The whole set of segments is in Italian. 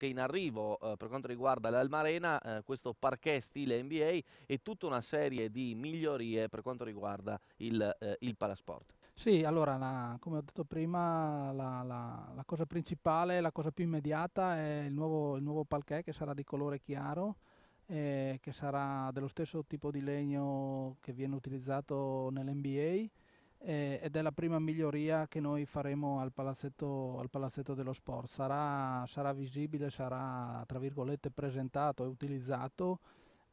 che in arrivo eh, per quanto riguarda l'Almarena, eh, questo parquet stile NBA e tutta una serie di migliorie per quanto riguarda il, eh, il palasport. Sì, allora la, come ho detto prima la, la, la, cosa principale, la cosa più immediata è il nuovo, il nuovo parquet che sarà di colore chiaro, eh, che sarà dello stesso tipo di legno che viene utilizzato nell'NBA eh, ed è la prima miglioria che noi faremo al palazzetto, al palazzetto dello sport. Sarà, sarà, visibile, sarà tra virgolette presentato e utilizzato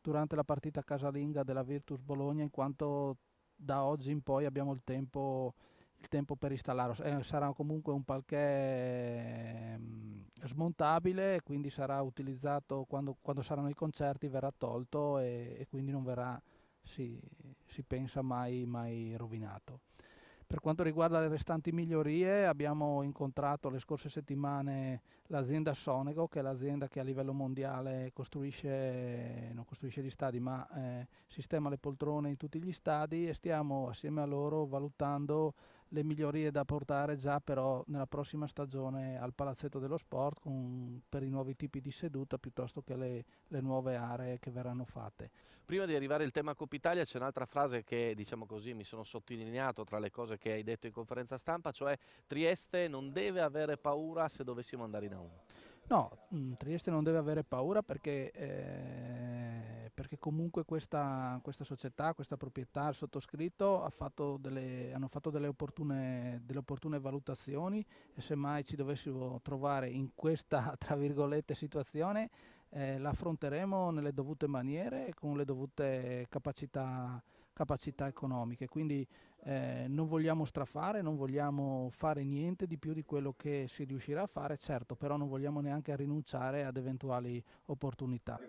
durante la partita casalinga della Virtus Bologna in quanto da oggi in poi abbiamo il tempo, il tempo per installarlo. Eh, sarà comunque un palquet ehm, smontabile, quindi sarà utilizzato quando, quando saranno i concerti, verrà tolto e, e quindi non verrà si, si pensa mai, mai rovinato. Per quanto riguarda le restanti migliorie abbiamo incontrato le scorse settimane l'azienda Sonego che è l'azienda che a livello mondiale costruisce, non costruisce gli stadi ma eh, sistema le poltrone in tutti gli stadi e stiamo assieme a loro valutando le migliorie da portare già però nella prossima stagione al palazzetto dello sport con, per i nuovi tipi di seduta piuttosto che le, le, nuove aree che verranno fatte. Prima di arrivare al tema Coppa Italia c'è un'altra frase che diciamo così mi sono sottolineato tra le cose che hai detto in conferenza stampa, cioè Trieste non deve avere paura se dovessimo andare in A1. No, mm, Trieste non deve avere paura perché eh, perché comunque questa, questa società, questa proprietà, il sottoscritto ha fatto delle, hanno fatto delle opportune, delle opportune valutazioni e mai ci dovessimo trovare in questa, tra virgolette, situazione, eh, la affronteremo nelle dovute maniere e con le dovute capacità, capacità economiche. Quindi eh, non vogliamo strafare, non vogliamo fare niente di più di quello che si riuscirà a fare, certo, però non vogliamo neanche rinunciare ad eventuali opportunità.